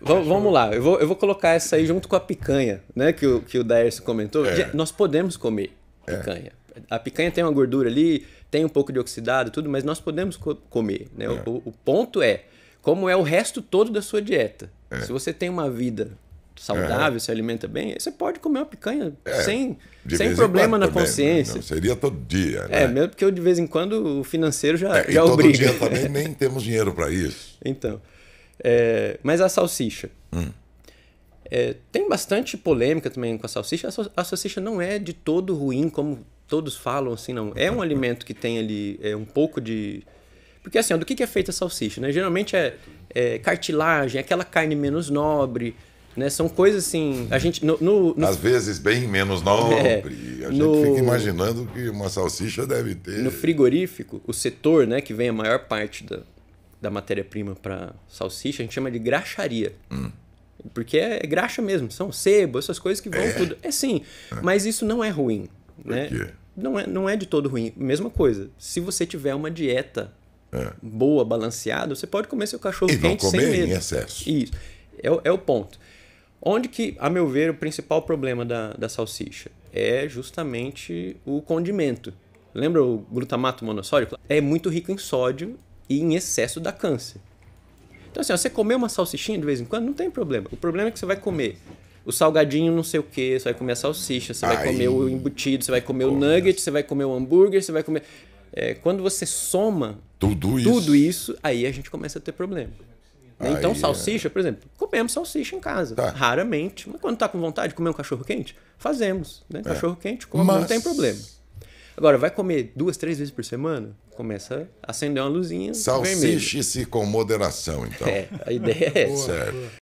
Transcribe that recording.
vamos lá, eu vou, eu vou colocar essa aí junto com a picanha, né? Que o, que o Daércio comentou. É. Nós podemos comer é. picanha. É. A picanha tem uma gordura ali, tem um pouco de oxidado, tudo, mas nós podemos co comer. Né? É. O, o, ponto é como é o resto todo da sua dieta. É. Se você tem uma vida saudável, é. se alimenta bem, você pode comer uma picanha sem, sem problema na né? consciência. Não, seria todo dia. Né? É, mesmo porque eu, de vez em quando o financeiro já, é, já todo obriga. Todo dia também nem temos dinheiro para isso. Então. É, mas a salsicha. Hum. É, tem bastante polêmica também com a salsicha. A, salsicha não é de todo ruim, como todos falam, assim, não. É um alimento que tem ali é, um pouco de. Porque assim, ó, do que, é feita a salsicha? Né? Geralmente é, é cartilagem, aquela carne menos nobre. Né? São coisas assim. A gente. No, no, no... Às vezes bem menos nobre. É, a gente no... fica imaginando que uma salsicha deve ter. No frigorífico, o setor né, que vem a maior parte da, da matéria-prima para salsicha, a gente chama de graxaria. Hum. Porque é, é graxa mesmo, são sebo, essas coisas que vão é. tudo. É sim, é. mas isso não é ruim. Né? Não, é, não é de todo ruim. Mesma coisa, se você tiver uma dieta é. boa, balanceada, você pode comer seu cachorro e quente comer sem medo. em excesso. Isso, é, é o ponto. Onde que, a meu ver, o principal problema da, da salsicha? É justamente o condimento. Lembra o glutamato monossódico? É muito rico em sódio e em excesso dá câncer. Então, assim, ó, você comer uma salsichinha de vez em quando, não tem problema. O problema é que você vai comer o salgadinho, não sei o que, você vai comer a salsicha, você Ai. vai comer o embutido, você vai comer o nugget, você vai comer o hambúrguer, você vai comer. É, quando você soma tudo isso. tudo isso, aí a gente começa a ter problema. Né? Então, aí, então, salsicha, é. por exemplo, comemos salsicha em casa, tá. raramente. Mas quando tá com vontade de comer um cachorro quente, fazemos. Né? É. Cachorro quente, como mas... não tem problema. Agora, vai comer duas, três vezes por semana? Começa a acender uma luzinha. Salsiche-se com moderação, então. É, a ideia é essa. Certo.